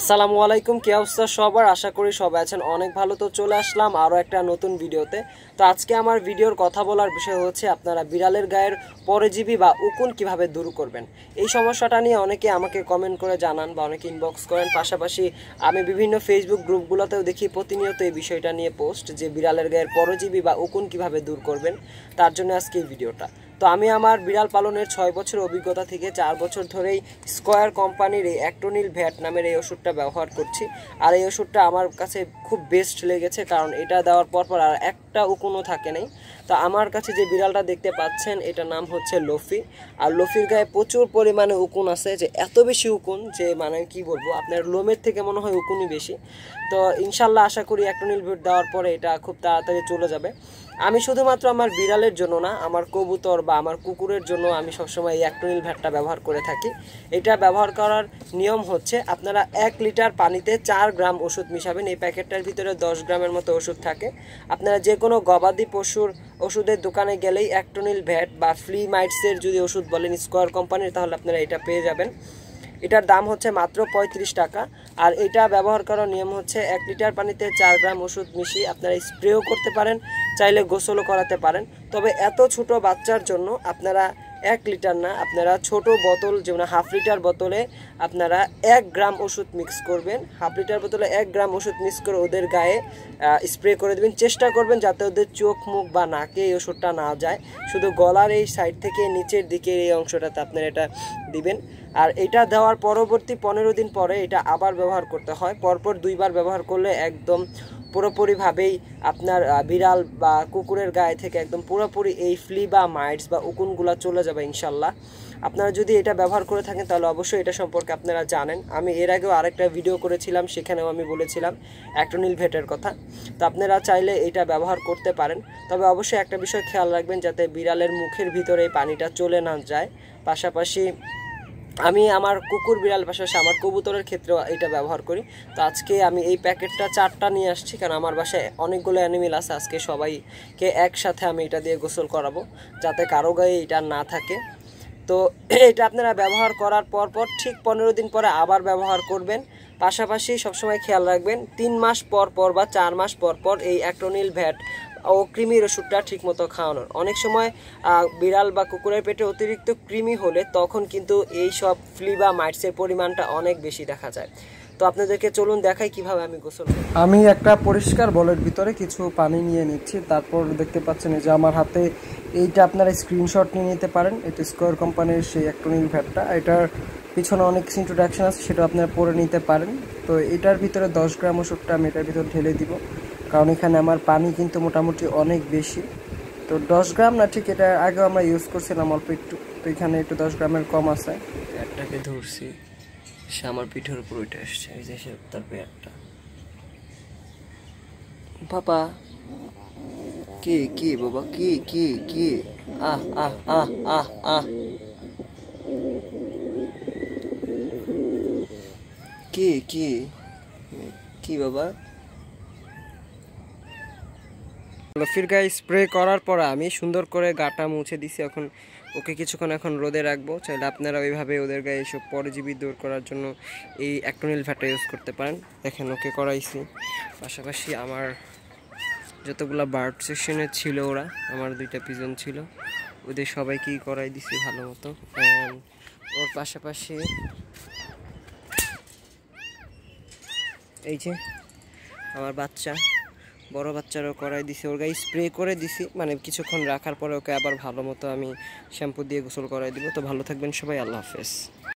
আসসালামু আলাইকুম কি অবস্থা সবার আশা করি সবাই আছেন অনেক ভালো তো চলে আসলাম আরও একটা নতুন ভিডিওতে তো আজকে আমার ভিডিওর কথা বলার বিষয় হচ্ছে আপনারা বিড়ালের গায়ের পরজীবী বা উকুন কিভাবে দূর করবেন এই সমস্যাটা নিয়ে অনেকে আমাকে কমেন্ট করে জানান বা অনেকে ইনবক্স করেন পাশাপাশি আমি বিভিন্ন ফেসবুক গ্রুপগুলোতেও দেখি প্রতিনিয়ত এই বিষয়টা নিয়ে পোস্ট যে বিড়ালের গায়ের পরজীবী বা উকুন কিভাবে দূর করবেন তার জন্য আজকে এই ভিডিওটা তো আমি আমার বিড়াল পালনের ছয় বছর অভিজ্ঞতা থেকে চার বছর ধরেই স্কোয়ার কোম্পানির এই অ্যাক্টোনিল ভ্যাট নামের এই ওষুধটা ব্যবহার করছি আর এই ওষুধটা আমার কাছে খুব বেস্ট লেগেছে কারণ এটা দেওয়ার পর পর আর এক একটা উকুনও থাকে নাই তো আমার কাছে যে বিড়ালটা দেখতে পাচ্ছেন এটা নাম হচ্ছে লফি আর লফির গায়ে প্রচুর পরিমাণে উকুন আছে যে এত বেশি উকুন যে মানে কি বলবো আপনার লোমের থেকে মনে হয় উকুনই বেশি তো ইনশাল্লাহ আশা করি অ্যাক্টোনিল ভিট দেওয়ার পরে এটা খুব তাড়াতাড়ি চলে যাবে আমি শুধুমাত্র আমার বিড়ালের জন্য না আমার কবুতর বা আমার কুকুরের জন্য আমি সবসময় এই অ্যাক্টোনিল ভ্যাটটা ব্যবহার করে থাকি এটা ব্যবহার করার নিয়ম হচ্ছে আপনারা এক লিটার পানিতে চার গ্রাম ওষুধ মিশাবেন এই প্যাকেটটার ভিতরে দশ গ্রামের মতো ওষুধ থাকে আপনারা যে কোনো গবাদি পশুর ওষুধের দোকানে গেলেই অ্যাক্টোনিল ভ্যাট বা ফ্লি মাইটসের যদি ওষুধ বলেন স্কোয়ার কোম্পানির তাহলে আপনারা এটা পেয়ে যাবেন এটার দাম হচ্ছে মাত্র পঁয়ত্রিশ টাকা আর এটা ব্যবহার করার নিয়ম হচ্ছে এক লিটার পানিতে চার গ্রাম ওষুধ মিশিয়ে আপনারা স্প্রেও করতে পারেন চাইলে গোসলও করাতে পারেন তবে এত ছোট বাচ্চার জন্য আপনারা এক লিটার না আপনারা ছোট বোতল যেমন হাফ লিটার বোতলে আপনারা এক গ্রাম ওষুধ মিক্স করবেন হাফ লিটার বোতলে এক গ্রাম ওষুধ মিক্স করে ওদের গায়ে স্প্রে করে দেবেন চেষ্টা করবেন যাতে ওদের চোখ মুখ বা নাকে এই ওষুধটা না যায় শুধু গলার এই সাইড থেকে নিচের দিকে এই অংশটাতে আপনারা এটা দিবেন আর এটা দেওয়ার পরবর্তী পনেরো দিন পরে এটা আবার ব্যবহার করতে হয় পরপর দুইবার ব্যবহার করলে একদম পুরোপুরিভাবেই আপনার বিড়াল বা কুকুরের গায়ে থেকে একদম পুরোপুরি এই ফ্লি বা মাইটস বা উকুনগুলো চলে যাবে ইনশাল্লাহ আপনারা যদি এটা ব্যবহার করে থাকেন তাহলে অবশ্যই এটা সম্পর্কে আপনারা জানেন আমি এর আগেও আরেকটা ভিডিও করেছিলাম সেখানেও আমি বলেছিলাম অ্যাক্টোনিল ভেটের কথা তো আপনারা চাইলে এটা ব্যবহার করতে পারেন তবে অবশ্যই একটা বিষয় খেয়াল রাখবেন যাতে বিড়ালের মুখের ভিতরে এই পানিটা চলে না যায় পাশাপাশি আমি আমার কুকুর বিড়াল পাশাপাশি আমার কবুতরের ক্ষেত্রেও এটা ব্যবহার করি তো আজকে আমি এই প্যাকেটটা চারটা নিয়ে আসছি কারণ আমার বাসায় অনেকগুলো অ্যানিমেল আছে আজকে সবাইকে একসাথে আমি এটা দিয়ে গোসল করাবো যাতে কারো গায়ে এটা না থাকে তো এটা আপনারা ব্যবহার করার পর পর ঠিক পনেরো দিন পরে আবার ব্যবহার করবেন পাশাপাশি সবসময় খেয়াল রাখবেন তিন মাস পর পর বা চার মাস পর পর এই অ্যাক্টোনিল ভ্যাট ও ক্রিমির ওষুধটা ঠিকমতো খাওয়ানোর অনেক সময় বিড়াল বা কুকুরের পেটে অতিরিক্ত কৃমি হলে তখন কিন্তু এই সব ফ্লি বা মাইটসের পরিমাণটা অনেক বেশি দেখা যায় তো আপনাদেরকে চলুন দেখাই কিভাবে আমি গোসল আমি একটা পরিষ্কার বলের ভিতরে কিছু পানি নিয়ে নিচ্ছি তারপর দেখতে পাচ্ছেন যে আমার হাতে এইটা আপনারা স্ক্রিনশট নিয়ে নিতে পারেন এটা স্কোয়ার কোম্পানির সেই অ্যাক্টনিক ভ্যাটটা এটার পিছনে অনেক ইন্ট্রোডাকশন আছে সেটা আপনারা পরে নিতে পারেন তো এটার ভিতরে দশ গ্রাম ওষুধটা আমি এটার ভিতরে ঢেলে দিব কারণ এখানে আমার পানি কিন্তু মোটামুটি অনেক বেশি তো দশ গ্রাম না ঠিক এটা আগেও আমরা ইউজ করছিলাম অল্প একটু তো এখানে একটু দশ গ্রামের কম আছে একটাকে ধরছি সে আমার পিঠের উপর উঠে এসছে এই যে সে তার পেয়ারটা বাবা কি কি বাবা কি কি কি আহ আহ আহ আহ আহ কি কি কি বাবা লফির গায়ে স্প্রে করার পর আমি সুন্দর করে গাটা মুছে দিছি এখন ওকে কিছুক্ষণ এখন রোদে রাখবো চাইলে আপনারা ওইভাবে ওদের গায়ে এইসব পরজীবী দূর করার জন্য এই অ্যাক্টোনিল ভ্যাটা ইউজ করতে পারেন দেখেন ওকে করাইছি পাশাপাশি আমার যতগুলো বার্ড সেকশনে ছিল ওরা আমার দুইটা পিজন ছিল ওদের সবাইকেই করাই দিছি ভালো মতো ওর পাশাপাশি এই যে আমার বাচ্চা বড় বাচ্চারও করাই দিছি ওর গায়ে স্প্রে করে দিছি মানে কিছুক্ষণ রাখার পরে ওকে আবার ভালো মতো আমি শ্যাম্পু দিয়ে গোসল করাই দিব তো ভালো থাকবেন সবাই আল্লাহ হাফেজ